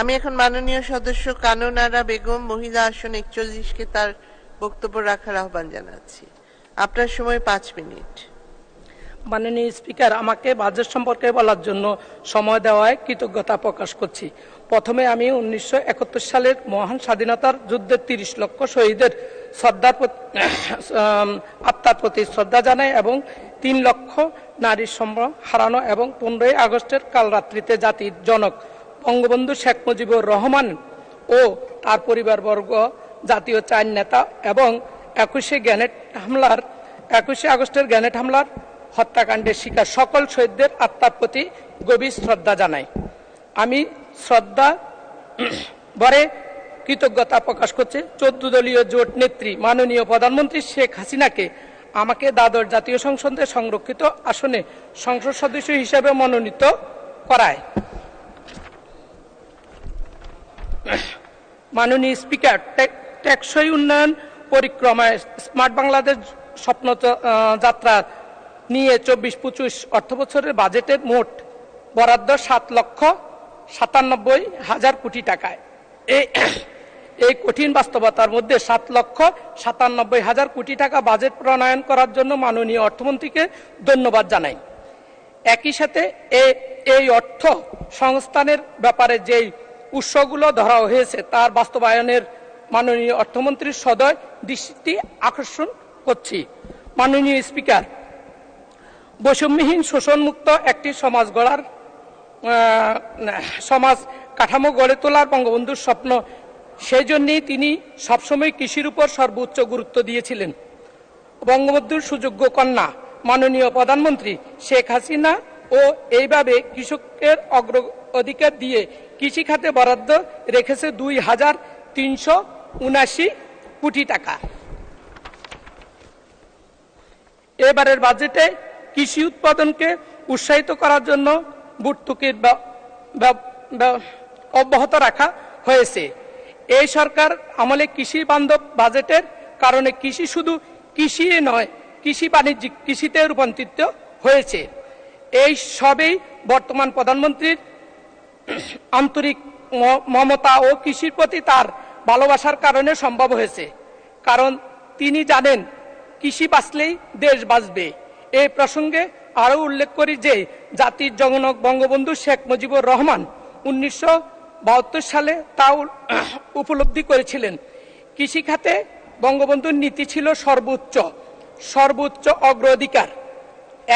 আমি এখন মাননীয় সদস্য আরা বেগম মহিলা আসন একচল্লিশকে তার বক্তব্য রাখার আহ্বান জানাচ্ছি আপনার সময় পাঁচ মিনিট মাননীয় স্পিকার আমাকে বাজেট সম্পর্কে বলার জন্য সময় দেওয়ায় কৃতজ্ঞতা প্রকাশ করছি প্রথমে আমি উনিশশো সালের মহান স্বাধীনতার যুদ্ধের তিরিশ লক্ষ শহীদের শ্রদ্ধার আত্মার প্রতি শ্রদ্ধা জানাই এবং তিন লক্ষ নারীর সম্ভ্রম হারানো এবং পনেরোই আগস্টের কালরাত্রিতে জাতির জনক বঙ্গবন্ধু শেখ মুজিবুর রহমান ও তার পরিবারবর্গ জাতীয় চার নেতা এবং একুশে গ্যানেট হামলার একুশে আগস্টের গ্যানেট হামলার হত্যাকাণ্ডের শিকার সকল শহীদদের আত্মার প্রতি গভীর শ্রদ্ধা জানাই আমি শ্রদ্ধা বরে কৃতজ্ঞতা প্রকাশ করছে চোদ্দ দলীয় জোট নেত্রী মাননীয় প্রধানমন্ত্রী শেখ হাসিনাকে আমাকে দ্বাদশ জাতীয় সংসদে সংরক্ষিত আসনে সংসদ সদস্য হিসেবে মনোনীত করায় মাননীয় স্পিকার টেকসই উন্নয়ন পরিক্রমায় স্মার্ট বাংলাদেশ স্বপ্ন যাত্রা নিয়ে চব্বিশ পঁচিশ অর্থ বছরের বাজেটের মোট বরাদ্দ সাত লক্ষ সাতানব্বই হাজার কোটি টাকায় এই এই কঠিন বাস্তবতার মধ্যে সাত লক্ষ সাতানব্বই হাজার কোটি টাকা বাজেট প্রণয়ন করার জন্য মাননীয় অর্থমন্ত্রীকে ধন্যবাদ জানাই একই সাথে এই অর্থ সংস্থানের ব্যাপারে যেই উৎসগুলো ধরা হয়েছে তার বাস্তবায়নের মাননীয় অর্থমন্ত্রীর সদয় দৃষ্টি আকর্ষণ করছি মাননীয় স্পিকার বৈষম্যহীন শোষণমুক্ত একটি সমাজ গড়ার সমাজ কাঠামো গড়ে তোলার বঙ্গবন্ধুর স্বপ্ন সেই জন্যেই তিনি সবসময় কৃষির উপর সর্বোচ্চ গুরুত্ব দিয়েছিলেন বঙ্গবন্ধুর সুযোগ্য কন্যা মাননীয় প্রধানমন্ত্রী শেখ হাসিনা ও এইভাবে কৃষকের অগ্র অধিকার দিয়ে কৃষিখাতে বরাদ্দ রেখেছে দুই হাজার তিনশো উনাশি কোটি টাকা এবারের বাজেটে কৃষি উৎপাদনকে উৎসাহিত করার জন্য ভর্তুকির অব্যাহত রাখা হয়েছে এই সরকার আমলে কৃষি বান্ধব বাজেটের কারণে কৃষি শুধু কৃষি নয় কৃষি বাণিজ্যিক কৃষিতে রূপান্তরিত হয়েছে এই সবই বর্তমান প্রধানমন্ত্রীর আন্তরিক মমতা ও কৃষির প্রতি তার ভালোবাসার কারণে সম্ভব হয়েছে কারণ তিনি জানেন কৃষি বাঁচলেই দেশ বাঁচবে এই প্রসঙ্গে আরও উল্লেখ করি যে জাতির জগনক বঙ্গবন্ধু শেখ মুজিবুর রহমান উনিশশো সালে তা উপলব্ধি করেছিলেন কৃষিখাতে বঙ্গবন্ধুর নীতি ছিল সর্বোচ্চ সর্বোচ্চ অগ্রাধিকার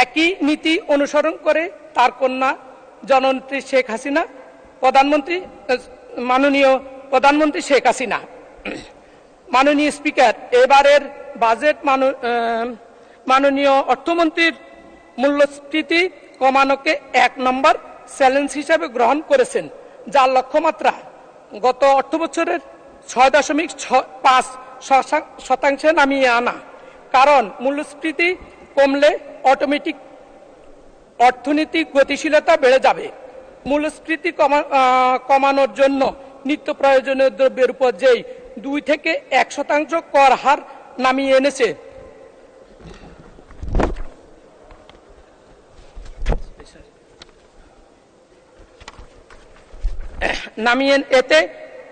একই নীতি অনুসরণ করে তার কন্যা জননেত্রী শেখ হাসিনা প্রধানমন্ত্রী মাননীয় প্রধানমন্ত্রী শেখ হাসিনা মাননীয় স্পিকার এবারের বাজেট মাননীয় অর্থমন্ত্রীর মূল্যস্ফীতি কমানোকে এক নম্বর চ্যালেঞ্জ হিসাবে গ্রহণ করেছেন যার লক্ষ্যমাত্রা গত অর্থ বছরের ছয় দশমিক পাঁচ শতাংশে নামিয়ে আনা কারণ মূল্যস্ফীতি কমলে অটোমেটিক অর্থনৈতিক গতিশীলতা বেড়ে যাবে মূল্যস্ফীতি কমানোর জন্য নিত্য প্রয়োজনীয় দ্রব্যের উপর যেই দুই থেকে এক শতাংশ কর হার নামিয়ে এনেছে নামিয়ে এতে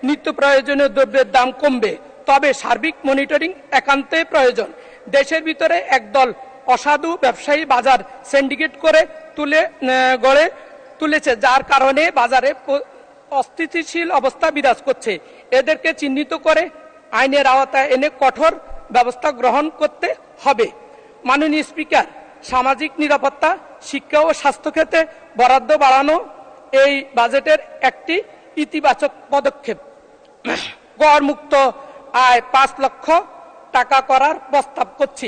নিত্য প্রয়োজনীয় দ্রব্যের দাম কমবে তবে সার্বিক মনিটরিং একান্তই প্রয়োজন দেশের ভিতরে একদল অসাধু ব্যবসায়ী বাজার সিন্ডিকেট করে তুলে গড়ে তুলেছে যার কারণে বাজারে অস্থিতিশীল অবস্থা বিরাজ করছে এদেরকে চিহ্নিত করে আইনের আওতায় এনে কঠোর ব্যবস্থা গ্রহণ করতে হবে মাননীয় স্পিকার সামাজিক নিরাপত্তা শিক্ষা ও স্বাস্থ্যক্ষেত্রে বরাদ্দ বাড়ানো এই বাজেটের একটি ইতিবাচক পদক্ষেপ মুক্ত আয় পাঁচ লক্ষ টাকা করার প্রস্তাব করছি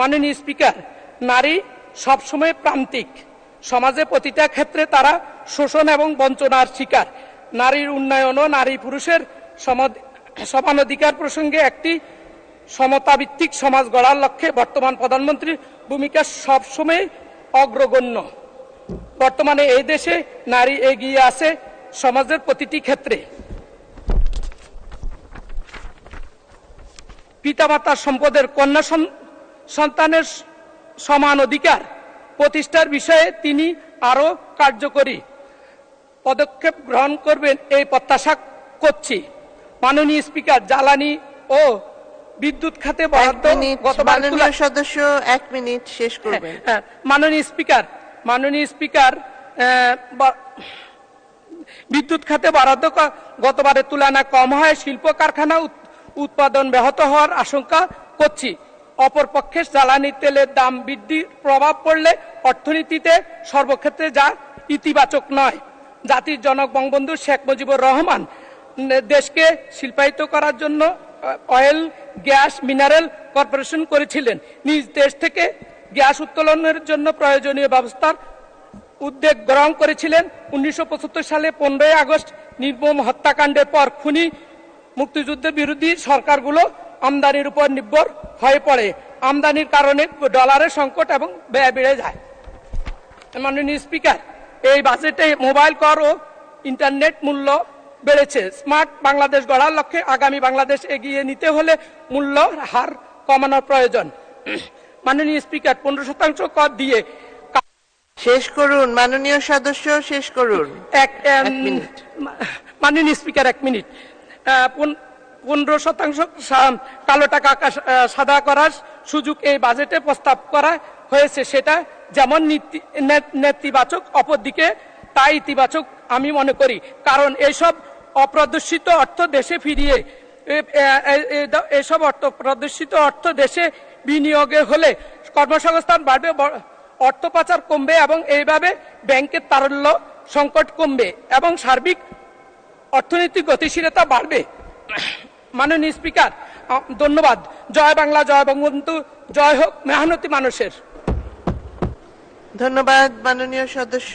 মাননীয় স্পিকার নারী সবসময় প্রান্তিক সমাজে প্রতিটা ক্ষেত্রে তারা শোষণ এবং বঞ্চনার শিকার নারীর উন্নয়ন ও নারী পুরুষের সমান অধিকার প্রসঙ্গে একটি সমতাভিত্তিক সমাজ গড়ার লক্ষ্যে বর্তমান প্রধানমন্ত্রীর ভূমিকা সবসময় অগ্রগণ্য বর্তমানে এই দেশে নারী এগিয়ে আছে সমাজের প্রতিটি ক্ষেত্রে পিতামাতার সম্পদের কন্যা সন্তানের সমান অধিকার প্রতিষ্ঠার বিষয়ে তিনি আরও কার্যকরী পদক্ষেপ গ্রহণ করবেন এই প্রত্যাশা করছি মাননীয় স্পিকার জ্বালানি ও বিদ্যুৎ খাতে বরাদ্দ গতবার সদস্য এক মিনিট শেষ হ্যাঁ, করবেন হ্যাঁ, মাননীয় স্পিকার মাননীয় স্পিকার বিদ্যুৎ খাতে বরাদ্দ গতবারের তুলনায় কম হয় শিল্প কারখানা উৎপাদন ব্যাহত হওয়ার আশঙ্কা করছি অপরপক্ষে জ্বালানি তেলের দাম বৃদ্ধির প্রভাব পড়লে অর্থনীতিতে সর্বক্ষেত্রে যা ইতিবাচক নয় জাতির জনক বঙ্গবন্ধু শেখ মুজিবুর রহমান দেশকে শিল্পায়িত করার জন্য অয়েল গ্যাস মিনারেল কর্পোরেশন করেছিলেন নিজ দেশ থেকে গ্যাস উত্তোলনের জন্য প্রয়োজনীয় ব্যবস্থার উদ্বেগ গ্রহণ করেছিলেন উনিশশো সালে পনেরোই আগস্ট নির্মম হত্যাকাণ্ডের পর খুনি মুক্তিযুদ্ধের বিরোধী সরকারগুলো আমদানির উপর নির্ভর হয়ে পড়ে আমদানির কারণে ডলারের সংকট এবং ব্যয় বেড়ে যায় মাননীয় স্পিকার এই বাজেটে মোবাইল কর ও ইন্টারনেট মূল্য বেড়েছে স্মার্ট বাংলাদেশ গড়ার লক্ষ্যে আগামী বাংলাদেশ এগিয়ে নিতে হলে মূল্য হার কমানোর প্রয়োজন মাননীয় স্পিকার পনেরো শতাংশ কর দিয়ে শেষ করুন মাননীয় সদস্য শেষ করুন এক মিনিট মাননীয় স্পিকার এক মিনিট পনেরো শতাংশ কালো টাকা সাদা করার সুযোগ এই বাজেটে প্রস্তাব করা হয়েছে সেটা যেমন নেতিবাচক অপরদিকে তা ইতিবাচক আমি মনে করি কারণ এইসব অপ্রদর্শিত অর্থ দেশে ফিরিয়ে এসব অর্থ প্রদর্শিত অর্থ দেশে বিনিয়োগে হলে কর্মসংস্থান বাড়বে অর্থ পাচার কমবে এবং এইভাবে ব্যাংকের তারল্য সংকট কমবে এবং সার্বিক অর্থনৈতিক গতিশীলতা বাড়বে মাননীয় স্পিকার ধন্যবাদ জয় বাংলা জয় বঙ্গবন্ধু জয় হোক মেহনতি মানুষের ধন্যবাদ মাননীয় সদস্য